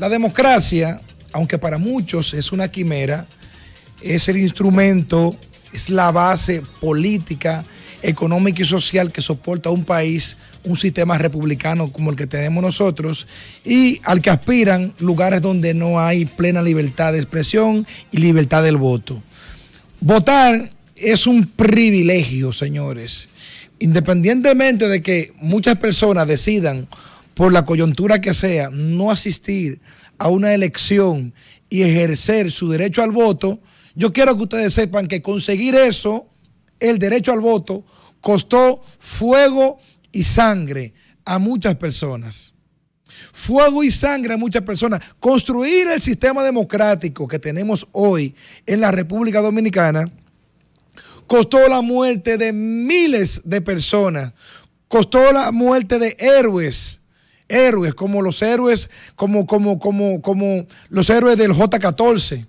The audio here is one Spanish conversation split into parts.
La democracia, aunque para muchos es una quimera, es el instrumento, es la base política, económica y social que soporta un país, un sistema republicano como el que tenemos nosotros, y al que aspiran lugares donde no hay plena libertad de expresión y libertad del voto. Votar es un privilegio, señores. Independientemente de que muchas personas decidan por la coyuntura que sea, no asistir a una elección y ejercer su derecho al voto, yo quiero que ustedes sepan que conseguir eso, el derecho al voto, costó fuego y sangre a muchas personas. Fuego y sangre a muchas personas. Construir el sistema democrático que tenemos hoy en la República Dominicana costó la muerte de miles de personas, costó la muerte de héroes, héroes, como los héroes, como, como, como, como los héroes del J-14.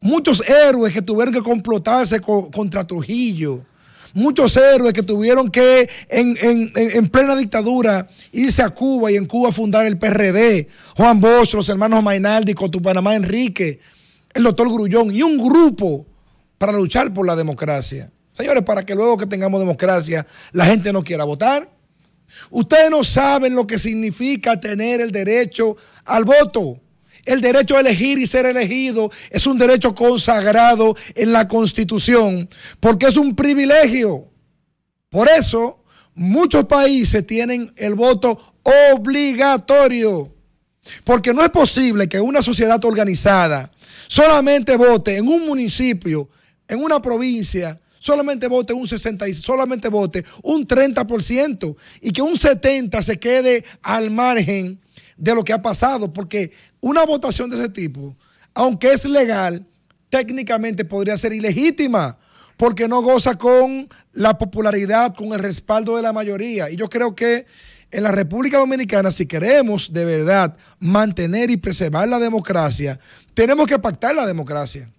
Muchos héroes que tuvieron que complotarse contra Trujillo. Muchos héroes que tuvieron que en, en, plena dictadura irse a Cuba y en Cuba fundar el PRD. Juan Bosch, los hermanos Mainaldi, Panamá Enrique, el doctor Grullón y un grupo para luchar por la democracia. Señores, para que luego que tengamos democracia la gente no quiera votar. Ustedes no saben lo que significa tener el derecho al voto. El derecho a elegir y ser elegido es un derecho consagrado en la Constitución porque es un privilegio. Por eso muchos países tienen el voto obligatorio. Porque no es posible que una sociedad organizada solamente vote en un municipio, en una provincia, solamente vote un 60, solamente vote un 30% y que un 70 se quede al margen de lo que ha pasado, porque una votación de ese tipo, aunque es legal, técnicamente podría ser ilegítima, porque no goza con la popularidad, con el respaldo de la mayoría. Y yo creo que en la República Dominicana, si queremos de verdad mantener y preservar la democracia, tenemos que pactar la democracia.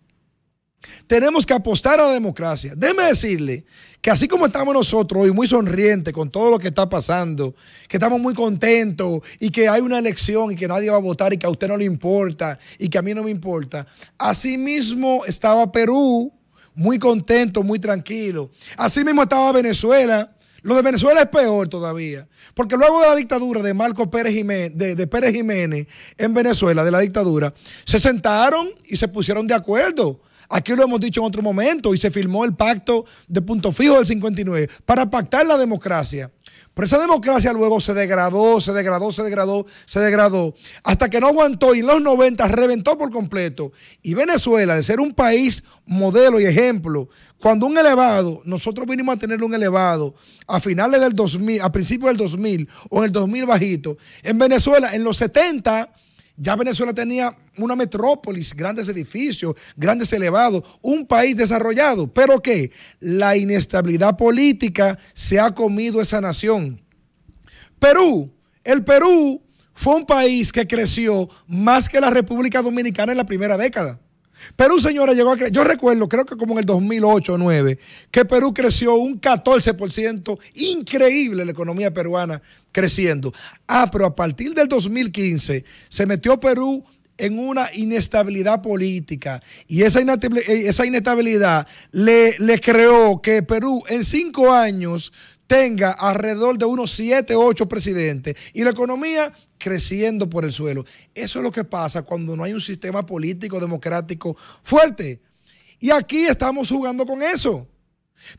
Tenemos que apostar a la democracia. Déjeme decirle que así como estamos nosotros hoy muy sonrientes con todo lo que está pasando, que estamos muy contentos y que hay una elección y que nadie va a votar y que a usted no le importa y que a mí no me importa, así mismo estaba Perú muy contento, muy tranquilo. Así mismo estaba Venezuela lo de Venezuela es peor todavía, porque luego de la dictadura de Marco Pérez Jiménez, Pérez Jiménez en Venezuela, de la dictadura, se sentaron y se pusieron de acuerdo. Aquí lo hemos dicho en otro momento y se firmó el pacto de punto fijo del 59 para pactar la democracia. Pero esa democracia luego se degradó, se degradó, se degradó, se degradó, hasta que no aguantó y en los 90 reventó por completo. Y Venezuela, de ser un país modelo y ejemplo, cuando un elevado, nosotros vinimos a tener un elevado a finales del 2000, a principios del 2000 o en el 2000 bajito, en Venezuela en los 70 ya Venezuela tenía una metrópolis, grandes edificios, grandes elevados, un país desarrollado, pero ¿qué? la inestabilidad política se ha comido esa nación. Perú, el Perú fue un país que creció más que la República Dominicana en la primera década. Perú, señora, llegó a Yo recuerdo, creo que como en el 2008 o 2009, que Perú creció un 14%, increíble la economía peruana creciendo. Ah, pero a partir del 2015 se metió Perú en una inestabilidad política y eh, esa, inestabilidad, le, le creó que Perú en cinco años tenga alrededor de unos 7, 8 presidentes y la economía creciendo por el suelo. Eso es lo que pasa cuando no hay un sistema político democrático fuerte. Y aquí estamos jugando con eso.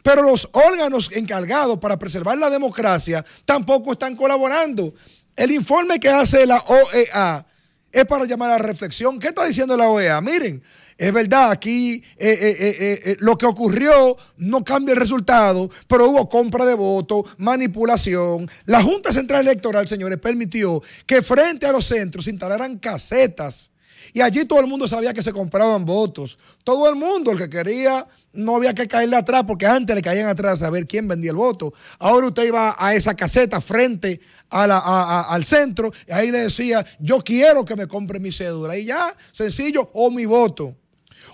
Pero los órganos encargados para preservar la democracia tampoco están colaborando. El informe que hace la OEA es para llamar a reflexión. ¿Qué está diciendo la OEA? Miren, es verdad, aquí eh, eh, eh, lo que ocurrió no cambia el resultado, pero hubo compra de votos, manipulación. La Junta Central Electoral, señores, permitió que frente a los centros se instalaran casetas y allí todo el mundo sabía que se compraban votos. Todo el mundo, el que quería, no había que caerle atrás, porque antes le caían atrás a ver quién vendía el voto. Ahora usted iba a esa caseta frente a al centro, y ahí le decía, yo quiero que me compre mi cédula. Y ya, sencillo, o mi voto.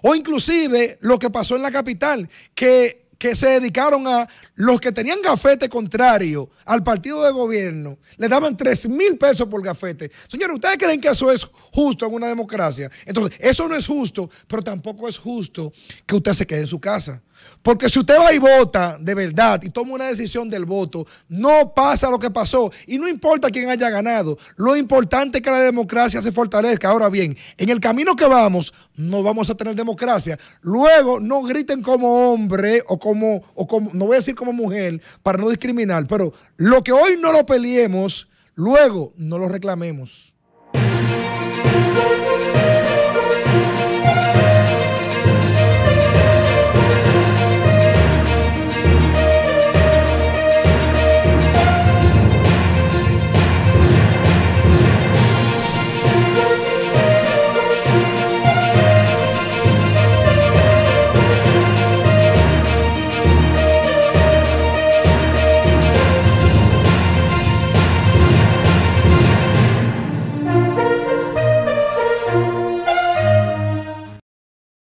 O inclusive lo que pasó en la capital, que que se dedicaron a los que tenían gafete contrario al partido de gobierno, le daban tres mil pesos por gafete. Señores, ¿ustedes creen que eso es justo en una democracia? Entonces, eso no es justo, pero tampoco es justo que usted se quede en su casa. Porque si usted va y vota de verdad y toma una decisión del voto, no pasa lo que pasó. Y no importa quién haya ganado. Lo importante es que la democracia se fortalezca. Ahora bien, en el camino que vamos, no vamos a tener democracia. Luego, no griten como hombre o como, o como no voy a decir como mujer para no discriminar, pero lo que hoy no lo peleemos, luego no lo reclamemos.